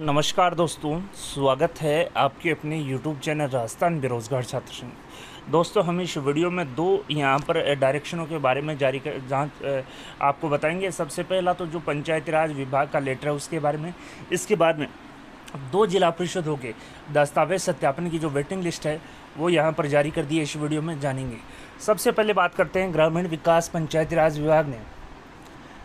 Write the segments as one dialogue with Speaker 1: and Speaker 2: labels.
Speaker 1: नमस्कार दोस्तों स्वागत है आपके अपने यूट्यूब चैनल राजस्थान बेरोज़गार छात्र संघ दोस्तों हम इस वीडियो में दो यहाँ पर डायरेक्शनों के बारे में जारी कर जहाँ आपको बताएंगे सबसे पहला तो जो पंचायती राज विभाग का लेटर है उसके बारे में इसके बाद में दो जिला परिषदों के दस्तावेज सत्यापन की जो वेटिंग लिस्ट है वो यहाँ पर जारी कर दी है इस वीडियो में जानेंगे सबसे पहले बात करते हैं ग्रामीण विकास पंचायती राज विभाग ने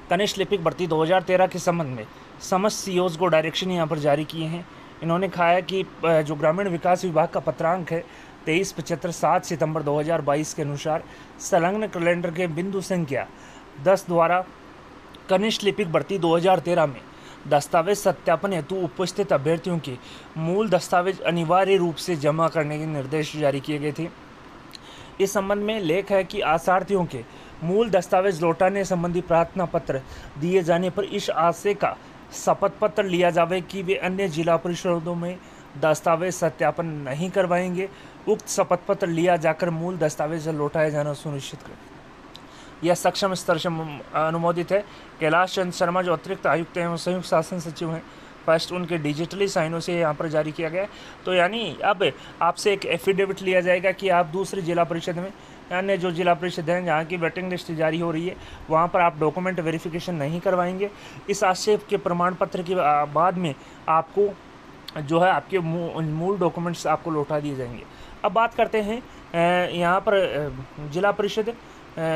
Speaker 1: कनिष्ठ लिपिक भर्ती दो के संबंध में समस्त सी e को डायरेक्शन यहाँ पर जारी किए हैं इन्होंने कहा है कि जो ग्रामीण विकास विभाग का पत्रांक है तेईस पचहत्तर सात सितंबर 2022 के अनुसार संलग्न कैलेंडर के बिंदु संख्या दस द्वारा कनिष्ठ लिपिक भर्ती 2013 में दस्तावेज सत्यापन हेतु उपस्थित अभ्यर्थियों के मूल दस्तावेज अनिवार्य रूप से जमा करने के निर्देश जारी किए गए थे इस संबंध में लेख है कि आशार्थियों के मूल दस्तावेज लौटाने संबंधी प्रार्थना पत्र दिए जाने पर इस आशय का शपथ पत्र लिया जावे कि वे अन्य जिला परिषदों में दस्तावेज सत्यापन नहीं करवाएंगे उक्त शपथ पत्र लिया जाकर मूल दस्तावेज लौटाया जाना सुनिश्चित करें यह सक्षम स्तर से अनुमोदित है कैलाश चंद शर्मा जो अतिरिक्त आयुक्त हैं वो संयुक्त शासन सचिव हैं फर्स्ट उनके डिजिटली साइनों से यहाँ पर जारी किया गया तो यानी अब आपसे एक एफिडेविट लिया जाएगा कि आप दूसरे जिला परिषद में अन्य जो जिला परिषद हैं जहाँ की वेटिंग लिस्ट जारी हो रही है वहाँ पर आप डॉक्यूमेंट वेरिफिकेशन नहीं करवाएंगे इस आक्षेप के प्रमाण पत्र के बाद में आपको जो है आपके मूल डॉक्यूमेंट्स आपको लौटा दिए जाएंगे अब बात करते हैं यहाँ पर जिला परिषद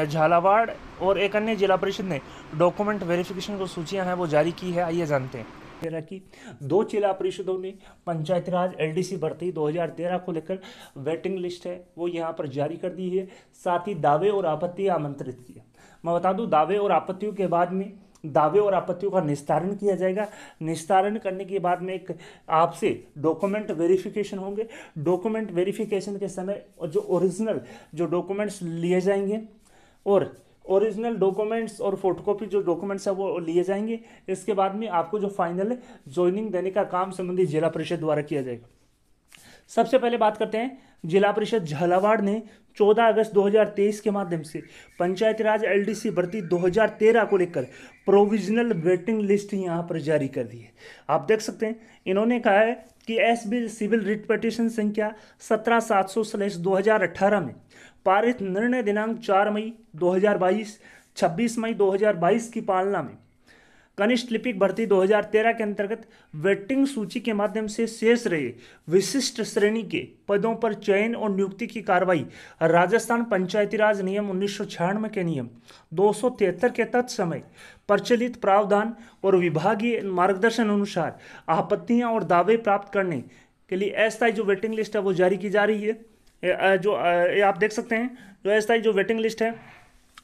Speaker 1: झालावाड़ और एक अन्य जिला परिषद ने डॉक्यूमेंट वेरिफिकेशन जो सूचियाँ हैं वो जारी की है आइए जानते हैं 2013 की दो जिला परिषदों ने पंचायत राज एलडीसी भर्ती 2013 को लेकर वेटिंग लिस्ट है वो यहाँ पर जारी कर दी है साथ ही दावे और आपत्ति आमंत्रित किए मैं बता दूँ दावे और आपत्तियों के बाद में दावे और आपत्तियों का निस्तारण किया जाएगा निस्तारण करने के बाद में एक आपसे डॉक्यूमेंट वेरिफिकेशन होंगे डॉक्यूमेंट वेरिफिकेशन के समय जो ओरिजिनल जो डॉक्यूमेंट्स लिए जाएंगे और ओरिजिनल डॉक्यूमेंट्स और फोटोकॉपी जो डॉक्यूमेंट्स है वो लिए जाएंगे इसके बाद में आपको जो फाइनल ज्वाइनिंग देने का काम संबंधित जिला परिषद द्वारा किया जाएगा सबसे पहले बात करते हैं जिला परिषद झालावाड़ ने 14 अगस्त 2023 के माध्यम से पंचायत राज एलडीसी भर्ती 2013 को लेकर प्रोविजनल वेटिंग लिस्ट यहाँ पर जारी कर दी है आप देख सकते हैं इन्होंने कहा है कि S B civil writ petition संख्या सत्रह सात सौ स्लैश दो हज़ार अट्ठारह में पारित निर्णय दिनांक चार मई दो हज़ार बाईस छब्बीस मई दो हज़ार बाईस की पालना में कनिष्ठ लिपिक भर्ती 2013 के अंतर्गत वेटिंग सूची के माध्यम से शेष रहे विशिष्ट श्रेणी के पदों पर चयन और नियुक्ति की कार्रवाई राजस्थान पंचायती राज नियम उन्नीस के नियम दो के समय प्रचलित प्रावधान और विभागीय मार्गदर्शन अनुसार आपत्तियां और दावे प्राप्त करने के लिए अस्थायी जो वेटिंग लिस्ट है वो जारी की जा रही है जो आप देख सकते हैं जो अस्थायी जो वेटिंग लिस्ट है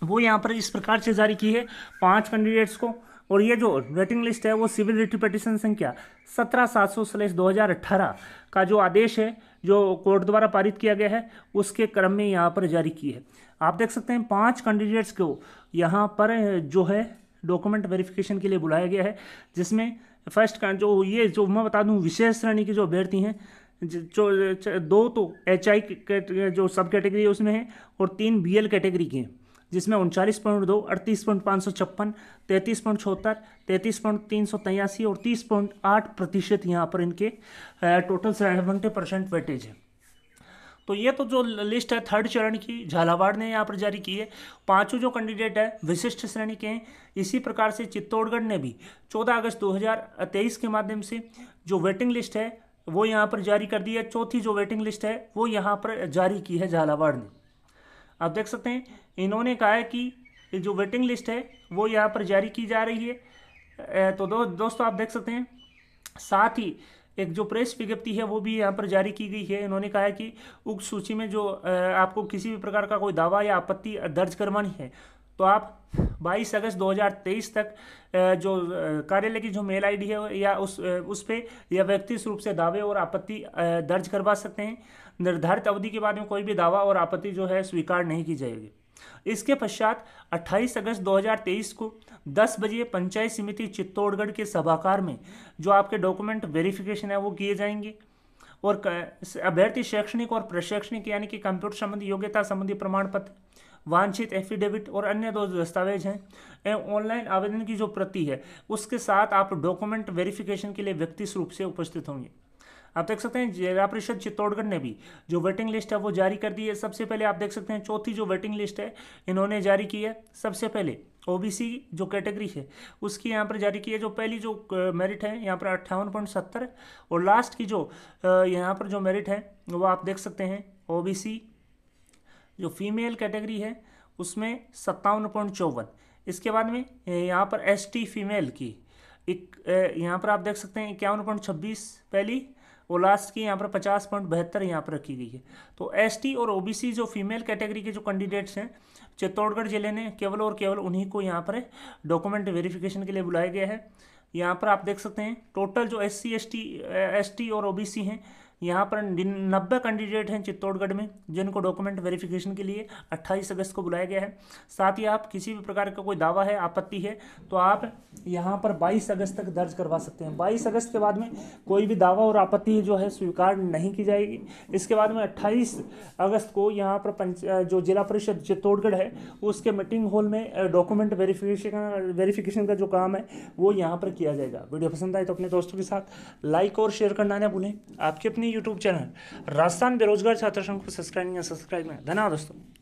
Speaker 1: वो यहाँ पर इस प्रकार से जारी की है पांच कैंडिडेट्स को और ये जो वेटिंग लिस्ट है वो सिविल रिट पटिशन संख्या सत्रह सात सौ स्लेश दो हज़ार अट्ठारह का जो आदेश है जो कोर्ट द्वारा पारित किया गया है उसके क्रम में यहाँ पर जारी की है आप देख सकते हैं पांच कैंडिडेट्स को यहाँ पर जो है डॉक्यूमेंट वेरिफिकेशन के लिए बुलाया गया है जिसमें फर्स्ट जो ये जो मैं बता दूँ विशेष श्रेणी के जो अभ्यर्थी हैं जो दो तो एच आई जो सब कैटेगरी है उसमें है और तीन बी एल कैटेगरी के हैं जिसमें उनचालीस पॉइंट दो अड़तीस पॉइंट पाँच सौ छप्पन तैंतीस पॉइंट चौहत्तर तैंतीस पॉइंट तीन सौ तयासी और तीस पॉइंट आठ प्रतिशत यहाँ पर इनके टोटल सेवेंटी परसेंट वेटेज है तो ये तो जो लिस्ट है थर्ड चरण की झालावाड़ ने यहाँ पर जारी की है पांचों जो कैंडिडेट है विशिष्ट श्रेणी के हैं इसी प्रकार से चित्तौड़गढ़ ने भी 14 अगस्त 2023 के माध्यम से जो वेटिंग लिस्ट है वो यहाँ पर जारी कर दी है चौथी जो वेटिंग लिस्ट है वो यहाँ पर जारी की है झालावाड़ ने आप देख सकते हैं इन्होंने कहा है कि जो वेटिंग लिस्ट है वो यहाँ पर जारी की जा रही है तो दो, दोस्तों आप देख सकते हैं साथ ही एक जो प्रेस विज्ञप्ति है वो भी यहाँ पर जारी की गई है इन्होंने कहा है कि उक्त सूची में जो आपको किसी भी प्रकार का कोई दावा या आपत्ति दर्ज करवानी है तो आप 22 अगस्त 2023 तक जो कार्यालय की जो मेल आईडी है या उस उस पे या व्यक्तिगत रूप से दावे और आपत्ति दर्ज करवा सकते हैं निर्धारित अवधि के बाद में कोई भी दावा और आपत्ति जो है स्वीकार नहीं की जाएगी इसके पश्चात 28 अगस्त 2023 को 10 बजे पंचायत समिति चित्तौड़गढ़ के सभाकार में जो आपके डॉक्यूमेंट वेरिफिकेशन है वो किए जाएंगे और अभ्यर्थी शैक्षणिक और प्रशैक्षणिक यानी कि कंप्यूटर संबंधी योग्यता संबंधी प्रमाण पत्र वांछित एफिडेविट और अन्य दो दस्तावेज हैं एवं ऑनलाइन आवेदन की जो प्रति है उसके साथ आप डॉक्यूमेंट वेरिफिकेशन के लिए व्यक्ति रूप से उपस्थित होंगे आप देख सकते हैं जिला परिषद चित्तौड़गढ़ ने भी जो वेटिंग लिस्ट है वो जारी कर दी है सबसे पहले आप देख सकते हैं चौथी जो वेटिंग लिस्ट है इन्होंने जारी की है सबसे पहले ओबीसी जो कैटेगरी है उसकी यहाँ पर जारी की है जो पहली जो मेरिट है यहाँ पर अट्ठावन पॉइंट सत्तर और लास्ट की जो यहाँ पर जो मेरिट है वो आप देख सकते हैं ओ जो फीमेल कैटेगरी है उसमें सत्तावन पॉइंट चौवन इसके बाद में यहाँ पर एसटी फीमेल की एक यहाँ पर आप देख सकते हैं इक्यावन पॉइंट छब्बीस पहली और लास्ट की यहाँ पर पचास पॉइंट बहत्तर यहाँ पर रखी गई है तो एसटी और ओबीसी जो फीमेल कैटेगरी के जो कैंडिडेट्स हैं चित्तौड़गढ़ जिले ने केवल और केवल उन्हीं को यहाँ पर डॉक्यूमेंट वेरिफिकेशन के लिए बुलाया गया है यहाँ पर आप देख सकते हैं टोटल जो S C S T S T और ओ बी सी हैं यहाँ पर नब्बे कैंडिडेट हैं चित्तौड़गढ़ में जिनको डॉक्यूमेंट वेरिफिकेशन के लिए 28 अगस्त को बुलाया गया है साथ ही आप किसी भी प्रकार का कोई दावा है आपत्ति है तो आप यहाँ पर 22 अगस्त तक दर्ज करवा सकते हैं 22 अगस्त के बाद में कोई भी दावा और आपत्ति जो है स्वीकार नहीं की जाएगी इसके बाद में अट्ठाईस अगस्त को यहाँ पर पंच जो जिला परिषद चित्तौड़गढ़ है उसके मीटिंग हॉल में डॉक्यूमेंट वेरीफिकेशन वेरीफिकेशन का जो काम है वो यहाँ पर किया जाएगा वीडियो पसंद आए तो अपने दोस्तों के साथ लाइक और शेयर करना ना भूलें आपकी अपनी यूट्यूब चैनल राजस्थान बेरोजगार छात्र संघ को सब्सक्राइब या सब्सक्राइब में धन्यवाद दोस्तों